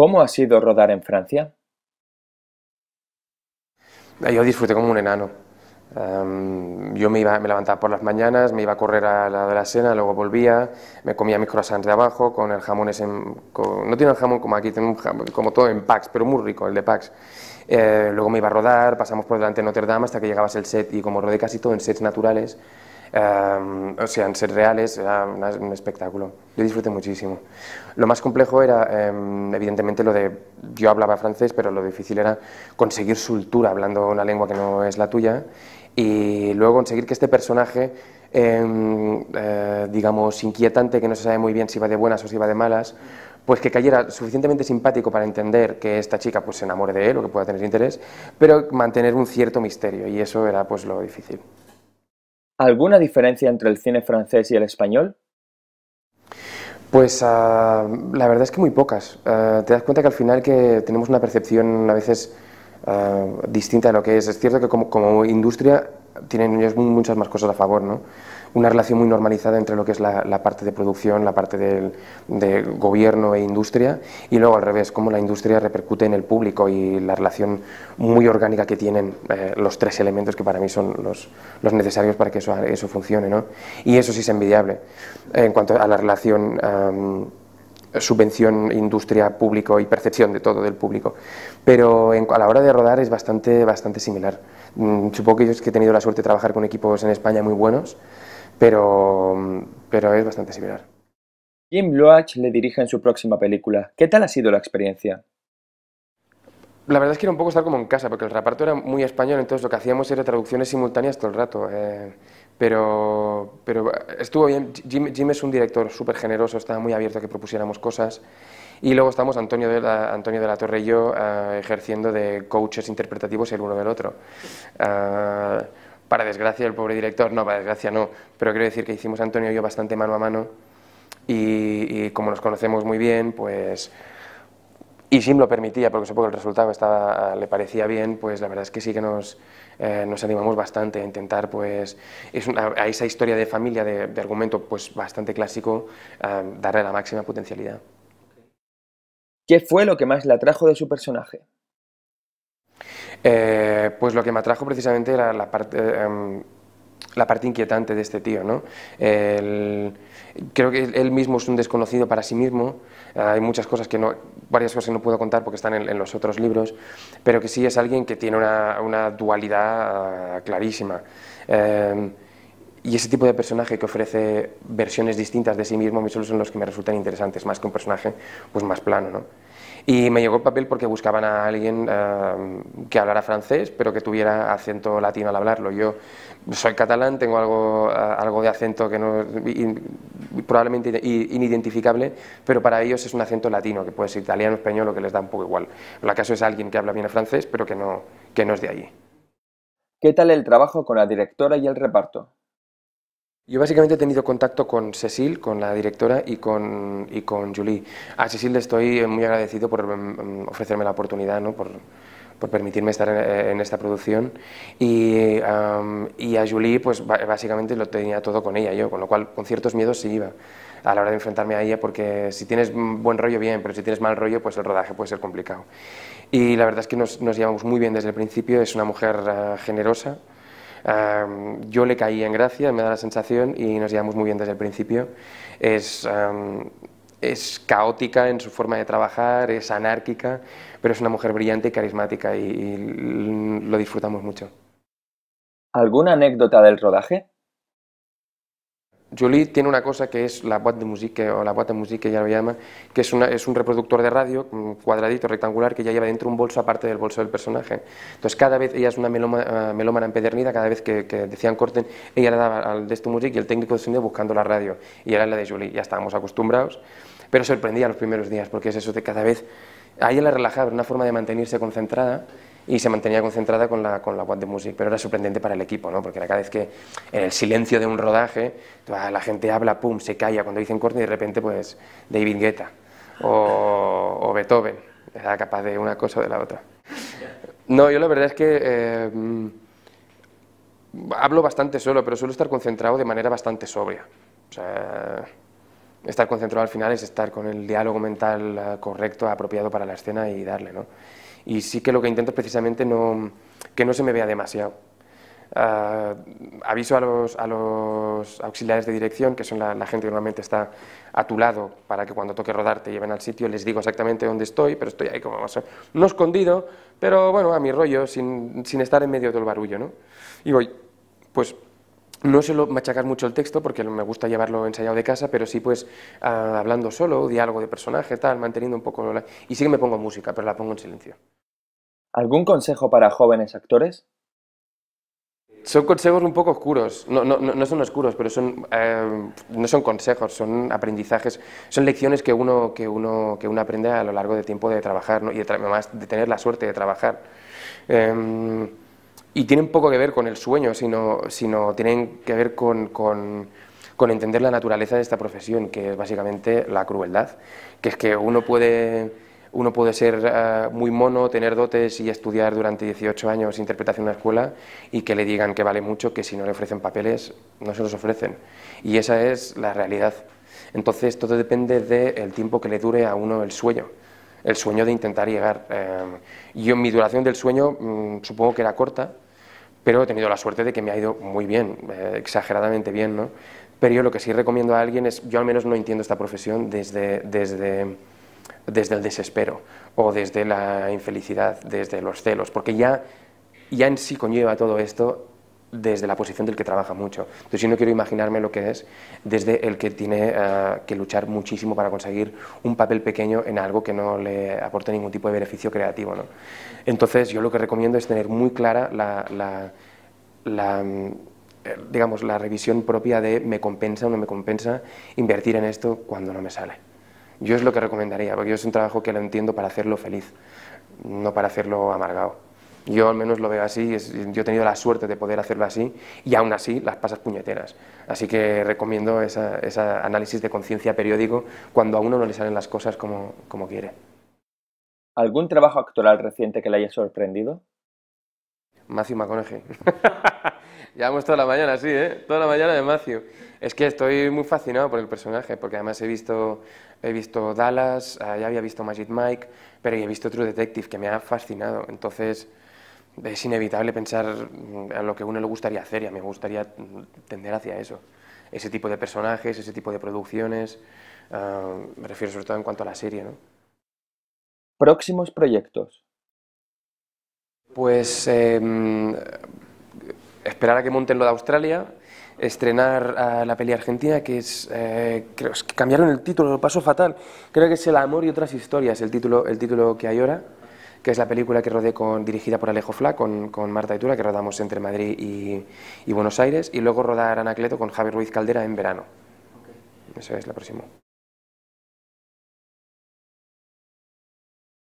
¿Cómo ha sido rodar en Francia? Eh, yo disfruté como un enano. Em, yo me, iba, me levantaba por las mañanas, me iba a correr al lado de la cena, luego volvía, me comía mis croissants de abajo con el jamón ese, no tiene el jamón como aquí, tiene un jamón, como todo en packs, pero muy rico el de packs. Eh, luego me iba a rodar, pasamos por delante de Notre Dame hasta que llegabas el set y como rodé casi todo en sets naturales, Em, o sea, en ser reales era un espectáculo. Yo disfruté muchísimo. Lo más complejo era, em, evidentemente, lo de... Yo hablaba francés, pero lo difícil era conseguir soltura hablando una lengua que no es la tuya y luego conseguir que este personaje, em, eh, digamos, inquietante, que no se sabe muy bien si va de buenas o si va de malas, pues que cayera suficientemente simpático para entender que esta chica pues, se enamore de él o que pueda tener interés, pero mantener un cierto misterio, y eso era pues lo difícil. ¿Alguna diferencia entre el cine francés y el español? Pues ah, la verdad es que muy pocas. Ah, te das cuenta que al final que tenemos una percepción a veces ah, distinta de lo que es. Es cierto que como, como industria tienen muchas más cosas a favor, ¿no? una relación muy normalizada entre lo que es la, parte de producción, la parte del, de gobierno e industria, y luego al revés, cómo la industria repercute en el público y la relación muy orgánica que tienen eh, los tres elementos que para mí son los, necesarios para que eso, funcione. ¿no? Y eso sí es envidiable. En cuanto a la relación... subvención, industria, público y percepción de todo del público. Pero a la hora de rodar es bastante, bastante similar. Mm, supongo que yo que he tenido la suerte de trabajar con equipos en España muy buenos pero, pero es bastante similar. Jim Loach le dirige en su próxima película. ¿Qué tal ha sido la experiencia? La verdad es que era un poco estar como en casa, porque el reparto era muy español, entonces lo que hacíamos era traducciones simultáneas todo el rato. Eh, pero, pero estuvo bien. Jim, es un director súper generoso, estaba muy abierto a que propusiéramos cosas. Y luego estamos Antonio de la, Antonio de la Torre y yo eh, ejerciendo de coaches interpretativos el uno del otro. Ah, para desgracia el pobre director, no, para desgracia no, pero quiero decir que hicimos Antonio y yo bastante mano a mano y, como nos conocemos muy bien, pues... Y sin lo permitía, porque supongo que el resultado le parecía bien, pues la verdad es que sí que nos, eh, animamos bastante a intentar, pues, a esa historia de familia, de, argumento pues bastante clásico, eh, darle la máxima potencialidad. ¿Qué fue lo que más la atrajo de su personaje? Eh, pues lo que me atrajo precisamente era la parte... Eh, em, inquietante de este tío, creo que él mismo es un desconocido para sí mismo, eh, hay muchas cosas que no, varias cosas que no puedo contar porque están en, los otros libros, pero que sí es alguien que tiene una, dualidad ah, clarísima. Em, y ese tipo de personaje que ofrece versiones distintas de sí mismo a mí solo son los que me resultan interesantes, más que un personaje pues más plano, y me llegó el papel porque buscaban a alguien eh, que hablara francés, pero que tuviera acento latino al hablarlo. Yo soy catalán, tengo algo, eh, de acento que no es probablemente inidentificable, pero para ellos es un acento latino, que puede ser italiano, o español o que les da un poco igual. El acaso es alguien que habla bien francés, pero que no, que no es de allí. ¿Qué tal el trabajo con la directora y el reparto? Yo básicamente he tenido contacto con Cecil, con la directora, y con, y con Julie. A Cecil le estoy muy agradecido por mm, mm, ofrecerme la oportunidad, ¿no? por, permitirme estar eh, en, esta producción. Y, a Julie, pues básicamente lo tenía todo con ella yo, con lo cual con ciertos miedos se iba a la hora de enfrentarme a ella, porque si tienes buen rollo, bien, pero si tienes mal rollo, pues el rodaje puede ser complicado. Y la verdad es que nos, llevamos muy bien desde el principio, es una mujer ah, generosa, yo le caí en gracia, me da la sensación, y nos llevamos muy bien desde el principio. Es, caótica en su forma de trabajar, es anárquica, pero es una mujer brillante y carismática y lo disfrutamos mucho. ¿Alguna anécdota del rodaje? Julie tiene una cosa que es la boîte de musique, o la boîte de musique que ella lo llama, que es, un reproductor de radio, cuadradito, rectangular, que ya lleva dentro un bolso aparte del bolso del personaje. Entonces, cada vez, ella es una eh, melómana empedernida, cada vez que, decían corten, ella le daba al de este music y el técnico de sonido buscando la radio, y era la de Jolie, ya estábamos acostumbrados, pero sorprendía los primeros días, porque es eso de cada vez a ella la relajaba, era una forma de mantenerse concentrada y se mantenía concentrada con la, con la What Music, pero era sorprendente para el equipo, porque era cada vez que en el silencio de un rodaje la gente habla, pum, se calla cuando dicen corte y de repente pues David Guetta o, Beethoven, era capaz de una cosa o de la otra. No, yo la verdad es que eh, hablo bastante solo, pero suelo estar concentrado de manera bastante sobria estar concentrado al final es estar con el diálogo mental eh, correcto, apropiado para la escena y darle, ¿no? Y sí que lo que intento es precisamente no, que no se me vea demasiado. Ah, aviso a los, a los, auxiliares de dirección, que son la, gente que normalmente está a tu lado, para que cuando toque rodar te lleven al sitio, les digo exactamente dónde estoy, pero estoy ahí como, no escondido, pero bueno, a mi rollo, sin, estar en medio de todo el barullo, ¿no? Y voy, pues no solo machacar mucho el texto porque me gusta llevarlo ensayado de casa, pero sí pues ah, hablando solo, diálogo de personaje, tal, manteniendo un poco... La... Y sí que me pongo música, pero la pongo en silencio. ¿Algún consejo para jóvenes actores? Son consejos un poco oscuros, no, no, no son oscuros, pero son, eh, no son consejos, son aprendizajes, son lecciones que uno, que uno, aprende a lo largo del tiempo de trabajar y de además de tener la suerte de trabajar. Em, y tienen poco que ver con el sueño, sino, sino tienen que ver con, entender la naturaleza de esta profesión, que es básicamente la crueldad, que es que uno puede, ser eh, muy mono, tener dotes y estudiar durante 18 años interpretación en la escuela y que le digan que vale mucho, que si no le ofrecen papeles, no se los ofrecen. Y esa es la realidad. Entonces todo depende del tiempo que le dure a uno el sueño el sueño de intentar llegar. Eh, ...y en mi duración del sueño mm, supongo que era corta, pero he tenido la suerte de que me ha ido muy bien, eh, exageradamente bien, ¿no? Pero yo lo que sí recomiendo a alguien es, yo al menos no entiendo esta profesión desde, desde, desde el desespero o desde la infelicidad, desde los celos, porque ya, ya en sí conlleva todo esto desde la posición del que trabaja mucho. Entonces yo no quiero imaginarme lo que es desde el que tiene eh, que luchar muchísimo para conseguir un papel pequeño en algo que no le aporte ningún tipo de beneficio creativo. ¿no? Entonces yo lo que recomiendo es tener muy clara la, mm, digamos, la revisión propia de me compensa o no me compensa invertir en esto cuando no me sale. Yo es lo que recomendaría, porque yo es un trabajo que lo entiendo para hacerlo feliz, no para hacerlo amargado. Yo al menos lo veo así, yo he tenido la suerte de poder hacerlo así y aún así las pasas puñeteras. Así que recomiendo ese análisis de conciencia periódico cuando a uno no le salen las cosas como, quiere. ¿Algún trabajo actoral reciente que le haya sorprendido? Matthew McConaughey. hemos toda la mañana así, ¿eh? Toda la mañana de Matthew. Es que estoy muy fascinado por el personaje, porque además he visto, he visto Dallas, ah, ya había visto Magic Mike, pero he visto otro Detective, que me ha fascinado. Entonces, es inevitable pensar en lo que a uno le gustaría hacer y a mí me gustaría tender hacia eso. Ese tipo de personajes, ese tipo de producciones, ah, me refiero sobre todo en cuanto a la serie. Próximos proyectos. Pues em, esperar a que monten lo de Australia, estrenar a la peli argentina, que es, eh, creo, que cambiaron el título, lo paso fatal, creo que es El amor y otras historias, el título, el título que hay ahora que es la película que rodé con, dirigida por Alejo Fla, con, con Marta Itura, que rodamos entre Madrid y, Buenos Aires, y luego rodar Anacleto con Javi Ruiz Caldera en verano. Okay. es la próxima.